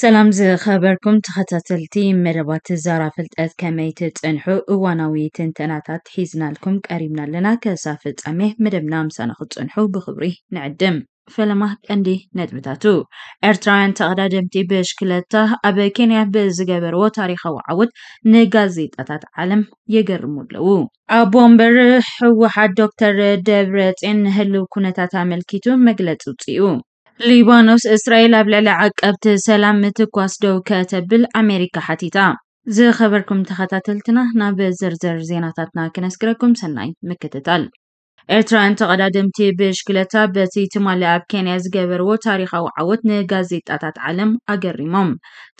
ሰላም ዝኸበርኩም ተኸታተልቲ መደባት ትዛራ ፍልጠት ከመይ ትፅንሑ እዋናዊ ትንተናታት ሒዝናልኩም ቀሪብና ኣለና ከሳብ ፍጻሜ መደብና ምሳ ንክፅንሑ ብክብሪ ንዕድም ፈለማ ቀንዲ ነጥብታቱ ኤርትራውያን ተቐዳደምቲ ብሽክለታ ኣብ ኬንያ ብዝገበርዎ ታሪካዊ ዓውት ንጋዜጣታት ዓለም የገርሙ ኣለዉ ኣብ ወንበር ሕወሓት ዶክተር ደብረፅን ንህልው ኩነታት ኣመልኪቱ መግለፂ ውፅኡ ሊባኖስ እስራኤል ኣብ ልዕሊ ዓቀብቲ ሰላም ምትኳስ ደው ከተብል ኣሜሪካ ሓቲታ ዝኸበርኩም ተኸታተልትና ናብ ዝርዝር ዜናታትና ክነስግረኩም ሰናይ ምክትታል ኤርትራን ተቐዳድምቲ ብሽክለታ በቲ ትማሊ ኣብ ኬንያ ዝገበርዎ ታሪካዊ ዓወት ንጋዜጣታት ዓለም ኣገሪሞም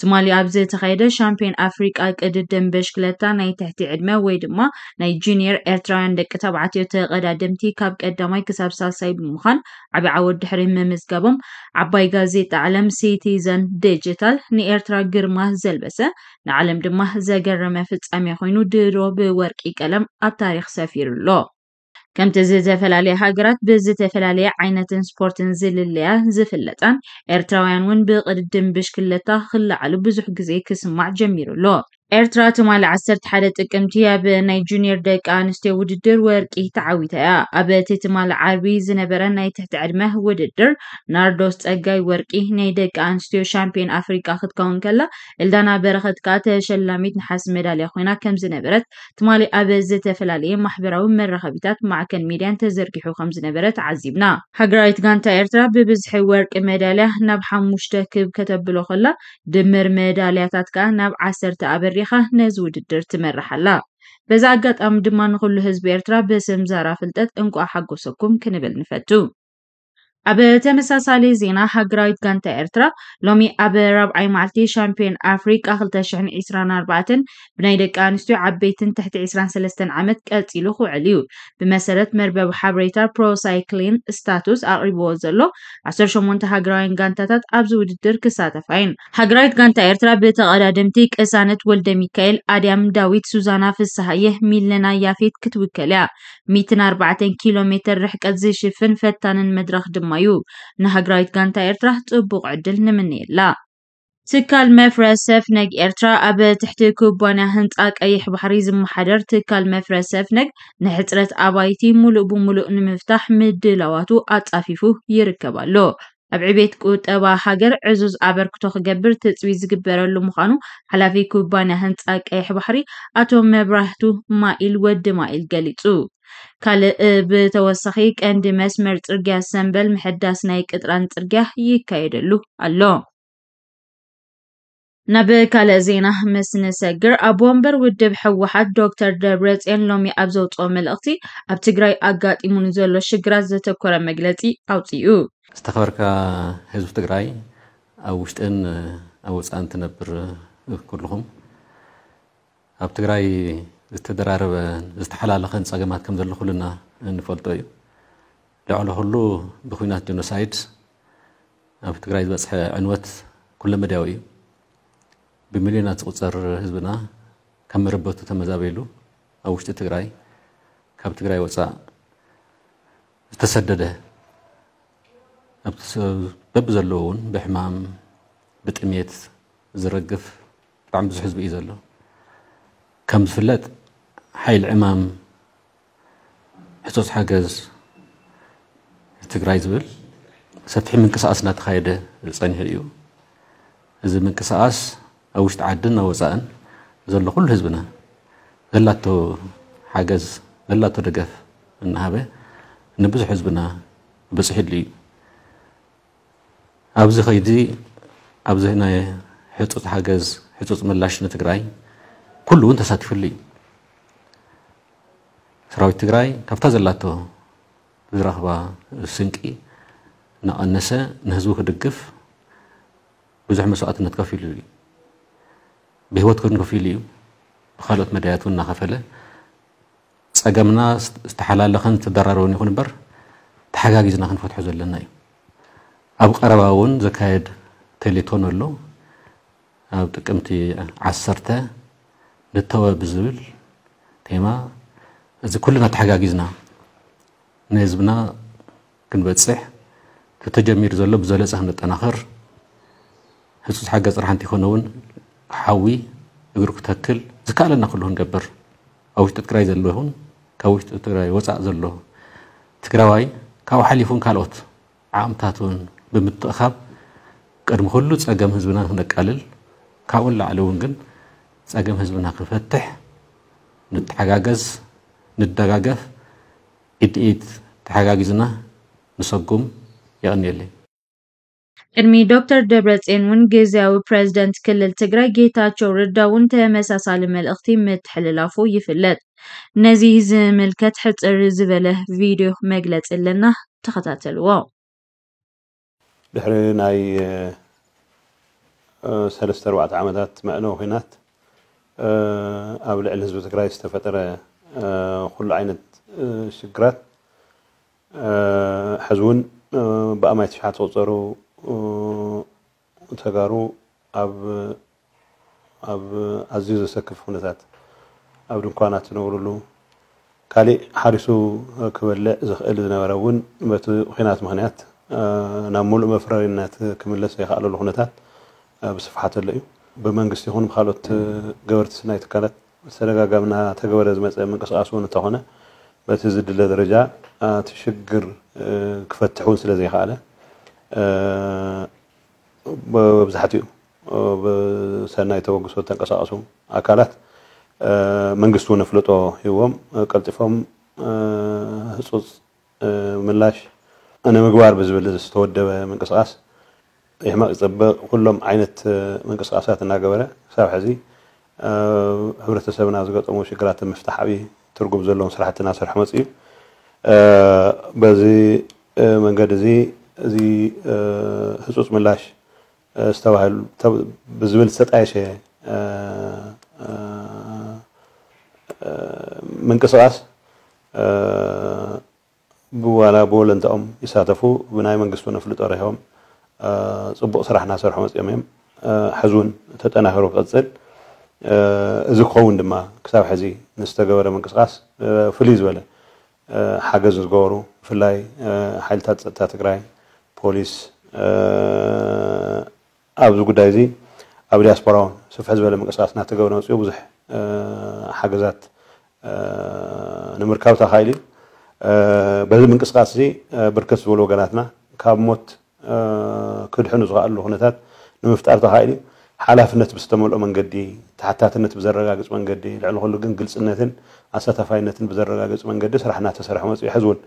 ትማሊ ኣብ ዝተኻየደ ሻምፒዮን ኣፍሪቃ ቅድድም ብሽክለታ ናይ ትሕቲ ዕድመ ወይ ድማ ናይ ጁኒየር ኤርትራውያን ደቂ ተባዕትዮ ተቐዳድምቲ ካብ ቀዳማይ ክሳብ ሳልሳይ ብምዃን ዓብዪ ዓወት ድሕሪ ምምዝጋቦም ዓባይ ጋዜጣ ዓለም ሲቲዘን ዲጂታል ንኤርትራ ግርማ ዘልበሰ ንዓለም ድማ ዘገረመ ፍጻሜ ኮይኑ ድሮ ብወርቂ ቀለም ኣብ ታሪክ ሰፊሩ ኣሎ كم تزيزة فلالي هاقرات بزيزة فلالي عينة سبورت نزيل اللي هنزي فلتان ارتاويان ون بيقر بشكل تاخل لعلو بزوح قزي كسم مع جميرو لوب ኤርትራ ትማል ዓሰርተ ሓደ ጥቅምቲ ኣብ ናይ ጁኒየር ደቂ ኣንስትዮ ውድድር ወርቂ ተዓዊታ እያ። ኣብ እቲ ትማል ዓርቢ ዝነበረ ናይ ትሕቲ ዕድመ ውድድር ናርዶስ ፀጋይ ወርቂ ናይ ደቂ ኣንስትዮ ሻምፒዮን ኣፍሪቃ ክትከውን ከላ ኤልዳና በረኸት ከዓ ተሸላሚት ነሓስ ሜዳልያ ኮይና ከም ዝነበረት ትማሊ ኣብ ዝተፈላለየ ማሕበራዊ መራኸቢታት ማዕከን ሚድያን ተዘርጊሑ ከም ዝነበረ ተዓዚብና። ሃገራዊት ጋንታ ኤርትራ ብብዝሒ ወርቂ ሜዳልያ ናብ ሓሙሽተ ክብ ከተብሎ ከላ ድምር ሜዳልያታት ከዓ ናብ ዓሰርተ ኣበር መሪኻ ነዚ ውድድር ትመርሕ ኣላ በዛ ኣጋጣሚ ድማ ንኩሉ ህዝቢ ኤርትራ ብስም ዛራ ፍልጠት እንቋ ሓጎሰኩም ክንብል ንፈቱ اب تمسا سالي زينا هاغرايت كانت ارترا لومي اب راب اي مالتي شامبيون افريكا خلتا شحن عسران اربعتن بناي دقا انستو عبيتن تحت عسران سلستن عمت قلتيلو خو عليو بمسارت مربب حابريتا برو سايكلين ستاتوس اقريبو وزلو عصر شمون تا هاغرايت تات ابزو ودر كساتا فاين هاغرايت غانتا ارترا بيتا غدا دمتي قسانت ميكايل اديام داويت سوزانا في السهيه ميلنا يافيت كتوكلا ميتن اربعتن كيلومتر رحقت زي شفن فتان مدرخ دم እዩ ንሃገራዊት ጋንታ ኤርትራ ጽቡቕ ዕድል የላ ትካል መፍረስ ሰፍነግ ኤርትራ ኣብ ትሕቲ ኩባንያ ህንፃ ቀይሕ ባሕሪ ዝመሓደር ትካል መፍረሰፍ ሰፍነግ ንሕፅረት ኣባይቲ ሙሉእ ብምሉእ ንምፍታሕ ምድላዋቱ ኣጻፊፉ ይርከብ ኣሎ ኣብ ዕቤት ቁጠባ ሃገር ዕዙዝ ኣበርክቶ ክገብር ትፅቢ ዝግበረሉ ምዃኑ ሓላፊ ኩባንያ ህንፃ ቀይሕ ባሕሪ ኣቶ መብራህቱ ማኢል ወዲ ማኢል ገሊፁ። ካልእ ብተወሳኺ ቀንዲ መስመር ፅርግያ ሰንበል ምሕዳስ ናይ ቅጥራን ፅርግያ ይካየደሉ ኣሎ። ናብ ካልእ ዜና ምስ ንሰግር ኣብ ወንበር ውድብ ሕወሓት ዶክተር ደብረ ደብረፅዮን ሎሚ ኣብ ዘውፅኦ መልእኽቲ ኣብ ትግራይ ኣጋጢሙኒ ዘሎ ሽግራት ዘተኮረ መግለፂ ኣውፅኡ ዝተኸበርካ ህዝቢ ትግራይ ኣብ ውሽጥን ኣብ ወፃእን ትነብር ኩልኹም ኣብ ትግራይ ዝተደራረበን ዝተሓላለኸን ፀገማት ከም ዘሎ ኩልና እንፈልጦ እዩ ልዕሊ ኩሉ ብኩናት ጀኖሳይድ ኣብ ትግራይ ዝበፅሐ ዕንወት ኩለ መድያዊ እዩ ብሚልዮናት ዝቁፀር ህዝብና ካብ መረበቱ ተመዛበሉ ኣብ ውሽጢ ትግራይ ካብ ትግራይ ወፃእ ዝተሰደደ بب زلو اون بحمام بتميت زرقف بعم بزح حزب ايزلو كم زفلت حي العمام حصص حاجز تقرأي زبل سفحي من كساس نتخايده الصين هيو إذا من كساس أوش تعدنا وزان زل كل حزبنا غلطو حاجز غلطو رقف النهابة نبز حزبنا بس حلي ኣብዚ ከይዲ ኣብዚ ናይ ሕፁፅ ሓገዝ ሕፁፅ ምላሽ ንትግራይ ኩሉ እውን ተሳቲፉሉ እዩ ሰራዊት ትግራይ ካብታ ዘላቶ ዝረኽባ ስንቂ እናቐነሰ ንህዝቡ ክድግፍ ብዙሕ መስዋዕትነት ከፍ ኢሉ እዩ ብሂወት ክን ከፍ ኢሉ እዩ ብካልኦት መዳያት እውን እናኸፈለ ፀገምና ዝተሓላለኸን ዝተደራረበን ይኹን እምበር ተሓጋጊዝና ክንፈትሖ ዘለና እዩ ኣብ ቀረባ እውን ዘካየድ ቴሌቶን ኣሎ ኣብ ጥቅምቲ ዓሰርተ ንተወ ብዝብል ቴማ እዚ ኩልና ተሓጋጊዝና ንህዝብና ክንበፅሕ ተተጀሚሩ ዘሎ ብዘለፀ ክነጠናኽር ህፁፅ ሓገዝ ጥራሕ እንተይኮነ እውን ሓዊ እግሩ ክተክል ዝከኣለና ኩሉ ክንገብር ኣብ ውሽጢ ትግራይ ዘሎ ይኹን ካብ ውሽጢ ትግራይ ወፃእ ዘሎ ትግራዋይ ካብኡ ሓሊፉን ካልኦት ዓቕምታት እውን بمتخاب قدم كله تسأجم هزبنا هناك قلل كاول لعلي ونجن تسأجم هزبنا كفتح نتحاجز نتدجاجف إت إت تحجاجزنا نسقم يعني اللي ارمي دكتور دبرت ان ون جيزاو بريزدنت كل التجرا جيتا تشورد وانت مسا سالم الاختي متحللافو يفلت نزيز ملكت حت ارزبله فيديو مجلت لنا تخطات الواو ድሕሪ ናይ ሰለስተ ኣርባዕተ ዓመታት መእነዊ ኩናት ኣብ ልዕሊ ህዝቢ ትግራይ ዝተፈጠረ ኩሉ ዓይነት ሽግራት ሕዚ እውን ብኣማይ ትሽሓት ዝቁፀሩ ተጋሩ ኣብ ኣብ ኣዝዩ ዘሰክፍ ኩነታት ኣብ ድንኳናት ዝነብርሉ ካልእ ሓሪሱ ክበልዕ ዝኽእል ዝነበረ እውን በቲ ኩናት ምክንያት ናብ ሙሉእ መፍረሪነት ክምለስ ዘይከኣለሉ ኩነታት ብስፍሓት ኣሎ እዩ ብመንግስቲ ይኹን ብካልኦት ገበርቲ ስናይ ትካላት ተደጋጋሚ ተገበረ ዝመፀ ምንቅስቃስ እውን እንተኾነ በቲ ዝድለ ደረጃ እቲ ሽግር ክፈትሕ እውን ስለ ዘይከኣለ መብዛሕትኡ ብሰናይ ተወግሶ ተንቀሳቀሱ ኣካላት መንግስቲ እውን ኣፍለጦ ሂዎም ቀልጢፎም ህፁፅ ምላሽ أنا مجوار بزبل استودة من قصاص يهما يطبق كلهم عينة آه، من قصاصات الناقبرة ساب حزي آه، هبرة ناس قط أمور شكرات مفتاح أبي ترقب زلهم صراحة الناس رحمة حمصي آه، بزي من قد زي زي هسوس ملاش استوى استوهل بزبل ست ستعيشة من قصاص ብዋናቦ ለንተኦም ይሳተፉ ብናይ መንግስቱ ነፍልጦ ረሂቦም ፅቡቕ ስራሕ እናሰርሑ መፅኦም እዮም ሕዚ እውን ተጠናሂሩ ክቕፅል እዚ ክኸውን ድማ ክሳብ ሕዚ ንዝተገበረ ምንቅስቃስ ፍልይ ዝበለ ሓገዝ ዝገበሩ ብፍላይ ሓይልታት ፀጥታ ትግራይ ፖሊስ ኣብዚ ጉዳይ እዚ ኣብ ዲያስፖራ እውን ስፍሕ ዝበለ ምንቅስቃስ እናተገብረ መፅኡ ብዙሕ ሓገዛት ንምርካብ ተኻኢል እዩ በዚ ምንቅስቃስ እዚ ብርክት ዝበሉ ወገናትና ካብ ሞት ክድሕኑ ዝኽኣሉ ኩነታት ንምፍጣር ተኻኢል እዩ ሓላፍነት ብዝተመልኦ መንገዲ ተሓታትነት ብዘረጋግፅ መንገዲ ልዕሊ ኩሉ ግን ግልፅነትን ኣሳታፋይነትን ብዘረጋግፅ መንገዲ ስራሕ እናተሰርሐ መፅኡ ሕዚ እውን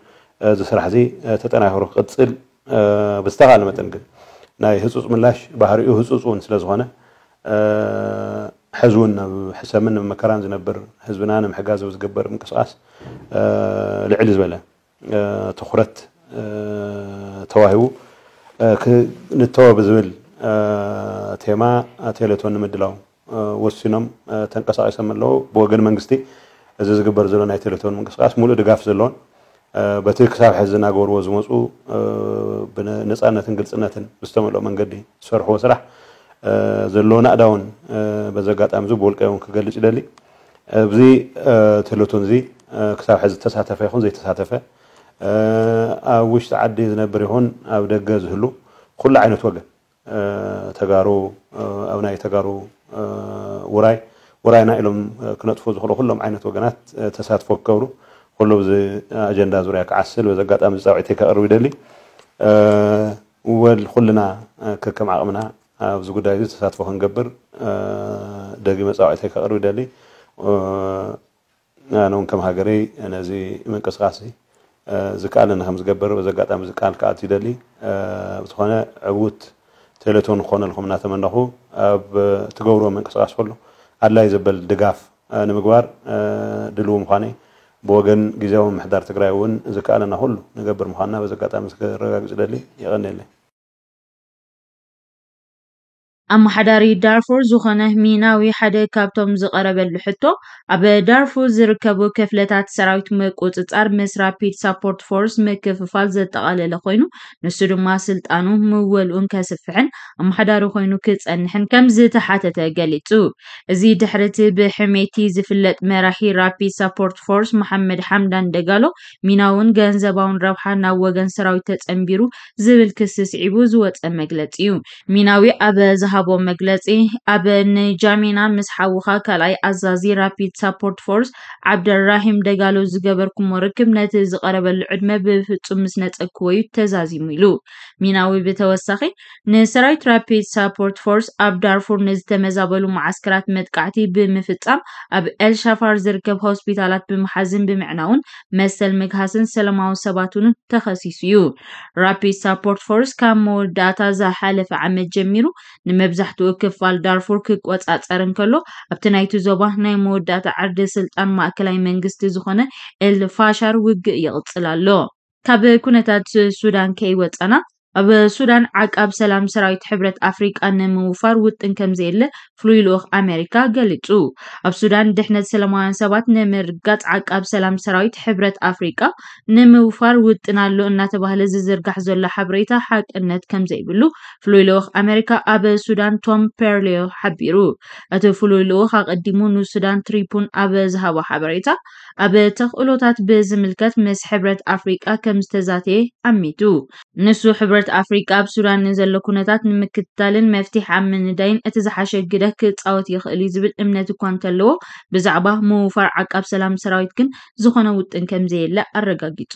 እዚ ስራሕ እዚ ተጠናክሩ ክቅፅል ብዝተኻኣለ መጠን ግን ናይ ህፁፅ ምላሽ ባህሪኡ ህፁፅ እውን ስለዝኾነ ሕዝውን ናብ ሕሰምን መከራን ዝነብር ህዝብና ንምሕጋዝ ዝግበር ምንቅስቃስ ልዕሊ ዝበለ ትኩረት ተዋሂቡ ንተወ ብዝብል ቴማ ቴሌቶን ንምድላው ወሲኖም ተንቀሳቂሶም ኣለዉ ብወገን መንግስቲ እዚ ዝግበር ዘሎ ናይ ቴሌቶን ምንቅስቃስ ሙሉእ ድጋፍ ዘለዎን በቲ ክሳብ ሕዚ እናገበርዎ ዝመፁ ብነፃነትን ግልፅነትን ዝተመልኦ መንገዲ ዝሰርሕዎ ስራሕ ዘለዎን ኣእዳውን በዚ ኣጋጣሚ እዚ ብውልቀ እውን ክገልፅ ይደሊ ኣብዚ ቴሌቶን እዚ ክሳብ ሕዚ ዝተሳተፈ ይኹን ዘይተሳተፈ ኣብ ውሽጢ ዓዲ ዝነብር ይኹን ኣብ ደገ ዝህሉ ኩሉ ዓይነት ወገን ተጋሩ ኣብ ናይ ተጋሩ ውራይ ውራይና ኢሎም ክነጥፎ ዝኽእሉ ኩሎም ዓይነት ወገናት ተሳትፎ ክገብሩ ኩሉ ብዚ ኣጀንዳ ዙርያ ክዓስል በዚ ኣጋጣሚ ዝፃውዒተይ ከቅርብ ይደሊ ኩልና ከከም ዓቕምና ኣብዚ ጉዳይ እዚ ተሳትፎ ክንገብር ደጊ መፃውዒተይ ከቅርብ ይደሊ ኣነ ከም ሃገረይ ነዚ ምንቅስቃስ ዝከኣለና ከም ዝገብር በዚ ኣጋጣሚ ዝከኣል ከኣት ይደሊ ብዝኾነ ዕቡት ቴሌቶን ክኾነልኩም እናተመነኹ ኣብ ትገብርዎ ምንቅስቃስ ከሎ ኣድላይ ዘበል ድጋፍ ንምግባር ድልው ምኳነ ብወገን ግዜዊ ምሕዳር ትግራይ እውን ዝከኣለና ኩሉ ንገብር ምኳንና በዚ ኣጋጣሚ ክረጋግፅ ይደሊ ይቐኒየለይ ኣማሓዳሪ ዳርፉር ዝኮነ ሚናዊ ሓደ ካብቶም ዝቀረበሉ ሕቶ ኣብ ዳርፉር ዝርከቡ ክፍለታት ሰራዊት ምቁፅፃር ምስ ራፒድ ሳፖርት ፎርስ ምክፍፋል ዘጠቃለለ ኮይኑ ንሱ ድማ ስልጣኑ ምወልኡን ከስፍሕን ኣማሓዳሪ ኮይኑ ክፀንሕን ከም ዝተሓተተ ገሊፁ እዚ ድሕርቲ ብሕሜይቲ ዝፍለጥ መራሒ ራፒድ ሳፖርት ፎርስ መሓመድ ሓምዳን ደጋሎ ሚናውን ገንዘባውን ረብሓ ናብ ወገን ሰራዊት ተፀንቢሩ ዝብል ክስስዒቡ ዝወፀ መግለፂ እዩ ሚናዊ ኣብዛ ቦ መግለፂ ኣበ ንጃሜና ምስ ሓዊካ ካልኣይ ኣዛዚ ራፒድ ሳፖርት ፎርስ ዓብድልራሂም ደጋሎ ዝገበርኩዎ ርክብ ነቲ ዝቀረበሉ ዕድመ ብፍፁም ምስነፀክቦ እዩ ተዛዚሙ ኢሉ ሚናዊ ብተወሳኺ ንሰራዊት ራፒድ ሳፖርት ፎርስ ኣብ ዳርፉር ንዝተመዛበሉ ማዓስከራት መጥካዕቲ ብምፍፃም ኣብ ኤልሻፋር ዝርከብ ሆስፒታላት ብመሓዝን ብምዕና እውን መሰል ምግሃስን ሰላማዊ ሰባት ን ተከሲሱ እዩ ራፒድ ሳፖርት ፎርስ ካብ መወዳእታ ዝሓለፈ ዓመት ጀሚሩ መብዛሕትኡ ክፋል ዳርፉር ክቆፃፀር እንከሎ ኣብቲ ናይቲ ዞባ ናይ መወዳእታ ዓርደ ስልጣን ማእከላይ መንግስቲ ዝኾነ ኤልፋሻር ውግእ የቕፅል ኣሎ ካብ ኩነታት ሱዳን ከይወፀና ኣብ ሱዳን ዓቃብ ሰላም ሰራዊት ሕብረት ኣፍሪቃ ንምውፋር ውጥን ከም ዘየለ ፍሉይ ልኡኽ ኣሜሪካ ገሊጹ ኣብ ሱዳን ድሕነት ሰላማውያን ሰባት ንምርጋጽ ዓቃብ ሰላም ሰራዊት ሕብረት ኣፍሪቃ ንምውፋር ውጥን ኣሎ እናተባህለ ዝዝርጋሕ ዘሎ ሓበሬታ ሓቅነት ከም ዘይብሉ ፍሉይ ልኡኽ ኣሜሪካ ኣብ ሱዳን ቶም ፔርልዮ ሓቢሩ እቲ ፍሉይ ልኡኽ ኣቐዲሙ ንሱዳን ትሪፑን ኣብ ዝሃቦ ሓበሬታ ኣብ ተኽእሎታት ብዝምልከት ምስ ሕብረት ኣፍሪቃ ከም ዝተዛተየ ኣሚቱ ንሱ ሕብረ ርት ኣፍሪካ ኣብ ሱዳን ዘሎ ኩነታት ንምክትታልን መፍትሕ ኣብ ምንዳይን እቲ ዝሓሸ ግደ ክፃወት ይክእል እዩ ዝብል እምነት እኳ እንተለዎ ብዛዕባ ምውፋር ዓቃብ ሰላም ሰራዊት ግን ዝኾነ ውጥን ከምዘየለ ኣረጋጊፁ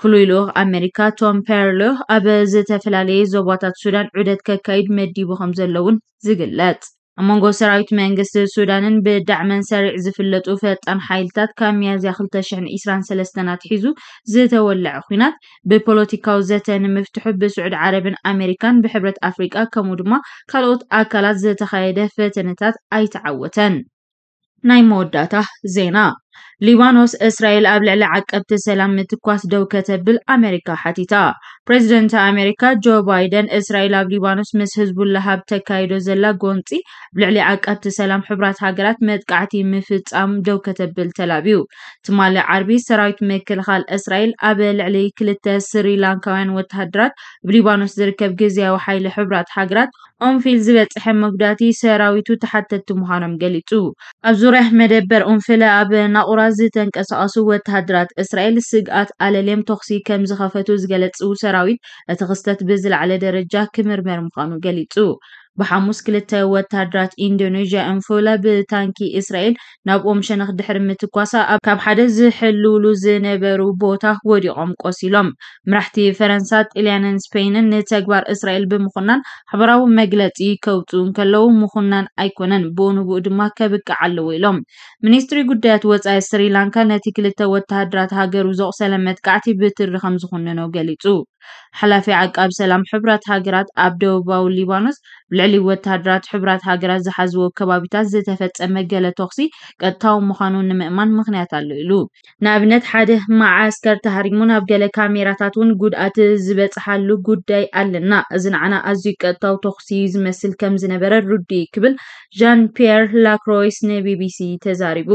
ፍሉኢሉ ኣሜሪካ ቶም ፔርሎ ኣብ ዝተፈላለዩ ዞባታት ሱዳን ዑደት ከካይድ መዲቡ ከም ዘሎ እውን ዝግለፅ መንጎ ሰራዊት መንግስቲ ሱዳንን ብዳዕመን ሰሪዕ ዝፍለጡ ፈጣን ሓይልታት ካብ መያዝያ 2ተ00 2ራሰለስተናት ሒዙ ዝተወልዐ ኩናት ብፖለቲካዊ ዘተንምፍትሑ ብስዑድ ዓረብን ኣሜሪካን ብሕብረት ኣፍሪቃ ከምኡ ድማ ካልኦት ኣካላት ዝተካየደ ፈተነታት ኣይትዓወተን ናይ መወዳእታ ዜና ሊባኖስ እስራኤል ኣብ ልዕሊ ዓቀብቲ ሰላም ምትኳስ ደው ከተብል ኣሜሪካ ሓቲታ ፕሬዚደንት ኣሜሪካ ጆ ባይደን እስራኤል ኣብ ሊባኖስ ምስ ህዝቡላ ሃብ ተካይዶ ዘላ ጎንፂ ብልዕሊ ዓቀብቲ ሰላም ሕቡራት ሃገራት መጥቃዕቲ ምፍፃም ደው ከተብል ተላብዩ ትማሊ ዓርቢ ሰራዊት ምክልኻል እስራኤል ኣብ ልዕሊ ክልተ ስሪላንካውያን ወተሃደራት ብሊባኖስ ዝርከብ ግዜያዊ ሓይሊ ሕቡራት ሃገራት ኦንፊል ዝበፅሐ መጉዳእቲ ሰራዊቱ ተሓተቲ ምዃኖም ገሊፁ ኣብ ዙርያ መደበር ኦንፍለ ኣብ ብኣቑራስ ዝተንቀሳቐሱ ወተሃደራት እስራኤል ስግኣት ኣለሌም ተኹሲ ከም ዝኸፈቱ ዝገለጽ ሰራዊት እቲ ክስተት ብዝለዓለ ደረጃ ክምርመር ምዃኑ ገሊጹ ብሓሙስ ክልተ ወታደራት ኢንዶኔዥያ እንፎላ ብታንኪ እስራኤል ናብኦም ሸነኽ ድሕሪ ምትኳሳ ካብ ሓደ ዝሕልውሉ ዝነበሩ ቦታ ወዲቖም ቆሲሎም መራሕቲ ፈረንሳ ጣልያንን ስፔንን ንተግባር እስራኤል ብምኹናን ሕብራዊ መግለፂ ከውፅኡ ከለዉ ምኹናን ኣይኮነን ብንግኡ ድማ ከብቅዕ ኣለዎ ኢሎም ሚኒስትሪ ጉዳያት ወፃኢ ስሪላንካ ነቲ ክልተ ወታደራት ሃገሩ ዘቕሰለ መጥቃዕቲ ብትሪ ከም ዝኹነኖ ገሊፁ ሓላፊ ዓቃብ ሰላም ሕብራት ሃገራት ኣብ ደቡባዊ ሊባኖስ ብልዕሊ ወታደራት ሕቡራት ሃገራት ዝሓዝዎ ከባቢታት ዝተፈፀመ ገለ ተኽሲ ቀጥታዊ ምዃኑ ንምእማን ምኽንያት ኣሎ ኢሉ ንኣብነት ሓደ ማዓስከር ተሃሪሙ ናብ ገለ ካሜራታት እውን ጉድኣት ዝበፅሓሉ ጉዳይ ኣለና እዚ ንዓና ኣዝዩ ቀጥታዊ ተኽሲ ዝመስል ከም ዝነበረ ሩዲ ክብል ዣን ፒየር ላክሮይስ ንቢቢሲ ተዛሪቡ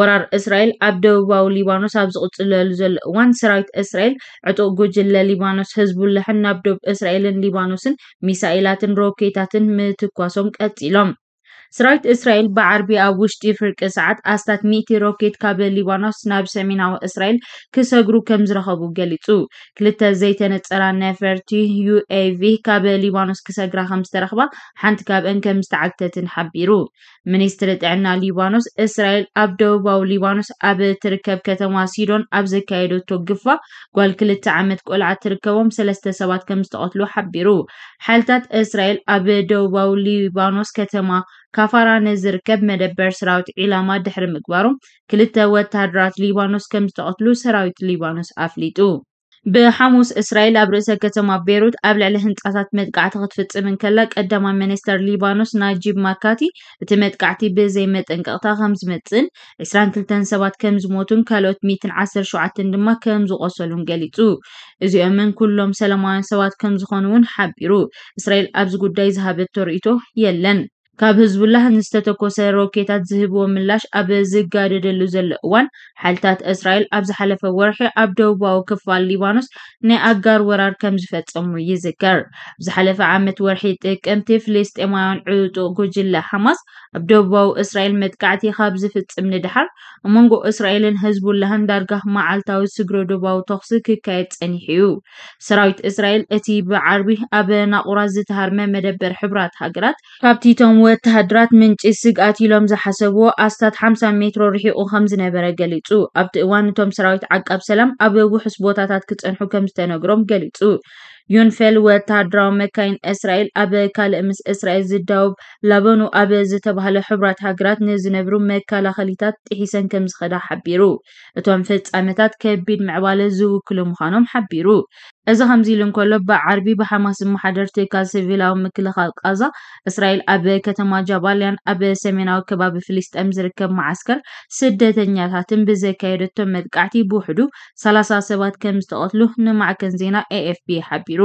ወራር እስራኤል ኣብ ደቡባዊ ሊባኖስ ኣብ ዝቕፅለሉ ዘሎ እዋን ሰራዊት እስራኤል ዕጡቅ ጉጅለ ሊባኖስ ህዝቡ ልሕን ናብ ዶብ እስራኤልን ሊባኖስን ሚሳኤላትን ሮኬታት ጉዳትን ምትኳሶም ቀፂሎም سرايت اسرائيل بعربي اوشتي فرق اسعات استات ميتي روكيت كابل ليبانوس ناب سمينو اسرائيل كسغرو كمزرخو غليتو كلتا زيتن اصرا نفرتي يو اي في كابل ليبانوس كسغرا خمس ترخبا حنت كاب ان كمستعتتن حبيرو منستر تاعنا ليبانوس اسرائيل ابدو باو ليبانوس اب تركب كتما سيدون اب زكايدو توقفا قال كلتا عمت قلعة تركوم سلستة سوات كمستقتلو حبيرو حالتات اسرائيل اب دو باو ليبانوس كتما ካፋራ ንዝርከብ መደበር ሰራዊት ዒላማ ድሕሪ ምግባሩ ክልተ ወታሃደራት ሊባኖስ ከም ዝተቐትሉ ሰራዊት ሊባኖስ ኣፍሊጡ ብሓሙስ እስራኤል ኣብ ርእሰ ከተማ ቤይሩት ኣብ ልዕሊ ህንፃታት መጥቃዕቲ ክትፍፅም እንከላ ቀዳማ ሚኒስተር ሊባኖስ ናጂብ ማካቲ እቲ መጥቃዕቲ ብዘይ መጠንቀቕታ ከም ዝመፅን 22 ሰባት ከም ዝሞቱን ካልኦት 117 ድማ ከም ዝቆሰሉን ገሊፁ እዚኦምን ኩሎም ሰላማውያን ሰባት ከም ዝኾኑ እውን ሓቢሩ እስራኤል ኣብዚ ጉዳይ ዝሃበቶ ተርእይቶ የለን ካብ ህዝቡላህ ንዝተተኮሰ ሮኬታት ዝህብዎ ምላሽ ኣብ ዝጋደደሉ ዘሎ እዋን ሓልታት እስራኤል ኣብ ዝሓለፈ ወርሒ ኣብ ደቡባዊ ክፋል ሊባኖስ ናይ ኣጋር ወራር ከም ዝፈፀሙ ይዝከር ብዝሓለፈ ዓመት ወርሒ ጥቀምቲ ፍለስጥማያን ዕጡቅ ጉጅላ ሓማስ ኣብ ደቡባዊ እስራኤል መጥካዕቲ ካብ ዝፍፅም ንድሓር ብመንጎ እስራኤልን ህዝቡላህን ዳርጋ መዓልታዊ ስግረ ድባዊ ተኽሲ ክካየድ ፀኒሕ እዩ ሰራዊት እስራኤል እቲ ብዓርቢ ኣብ ናቑራት ዝተሃርመ መደበር ሕብራት ሃገራት ካብቲቶም ወተሃድራት ምንጪ ስግኣት ኢሎም ዝሓሰብዎ ኣስታት 50 ሜትሮ ርሒቑ ዝነበረ ገሊጹ ኣብቲ እዋን እቶም ሰራዊት ዓቃብ ሰላም ኣብ ውሑስ ቦታታት ክፀንሑ ከም ዝተነግሮም ገሊጹ ዩንፌል ወተሃድራዊ መካይን እስራኤል ኣብ ካልእ ምስ እስራኤል ዝዳውብ ላበኑ ኣብ ዝተባህለ ሕቡራት ሃገራት ንዝነብሩ መከላኸሊታት ጥሒሰን ከም ዝኸዳ ሓቢሩ እቶም ፍጻመታት ከቢድ ምዕባለ ዝውክሉ ምዃኖም ሓቢሩ እዚ ከምዚ ኢሉ እንከሎ ብዓርቢ ብሓማስ ማሓደር ትካ ስቪላዊ ምክልኻል ቃዛ እስራኤል ኣብ ከተማ ጃባልያን ኣብ ሰሜናዊ ከባቢ ፍሊስጥን ዝርከብ ማዓስከር ስደተኛታትን ብዘካየደቶም መጥቃዕቲ ብውሕዱ ሰላሳ ሰባት ከምዝተቀትሉ ንማዕከን ዜና ኤኤፍቢ ሓቢሩ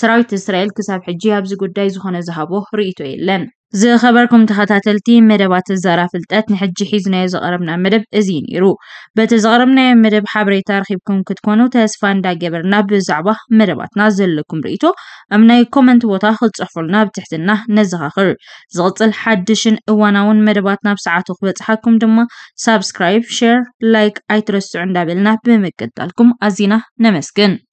ሰራዊት እስራኤል ክሳብ ሕጂ ኣብዚ ጉዳይ ዝኮነ ዝሃቦ ርእቶ የለን زي خبركم تخاتلتي مدبات الزارة فلتات نحجي حيزنا يزغربنا مدب ازين يرو بتزغربنا مدب حبري تارخيبكم كتكونو تاسفان دا قبرنا بزعبة مدبات نازل لكم ريتو امنا يكومنت وتاخل تصحفلنا بتحتنا نزغ اخر زغط الحدشن اواناون مدباتنا بساعات وخبت حكم دم سابسكرايب شير لايك اي ترسو عندا بلنا بمكتالكم ازينا نمسكن